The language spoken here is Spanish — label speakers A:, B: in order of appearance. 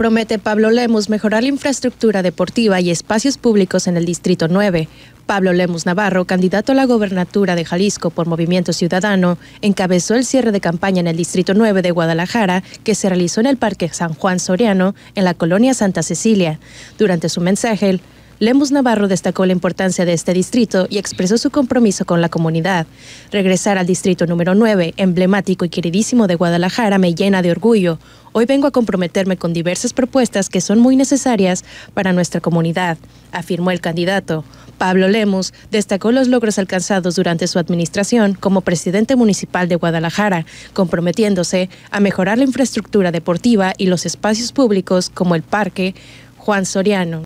A: Promete Pablo Lemus mejorar la infraestructura deportiva y espacios públicos en el Distrito 9. Pablo Lemus Navarro, candidato a la gobernatura de Jalisco por Movimiento Ciudadano, encabezó el cierre de campaña en el Distrito 9 de Guadalajara que se realizó en el Parque San Juan Soriano, en la colonia Santa Cecilia. Durante su mensaje, Lemus Navarro destacó la importancia de este distrito y expresó su compromiso con la comunidad. Regresar al distrito número 9, emblemático y queridísimo de Guadalajara, me llena de orgullo. Hoy vengo a comprometerme con diversas propuestas que son muy necesarias para nuestra comunidad, afirmó el candidato. Pablo Lemus destacó los logros alcanzados durante su administración como presidente municipal de Guadalajara, comprometiéndose a mejorar la infraestructura deportiva y los espacios públicos como el parque Juan Soriano.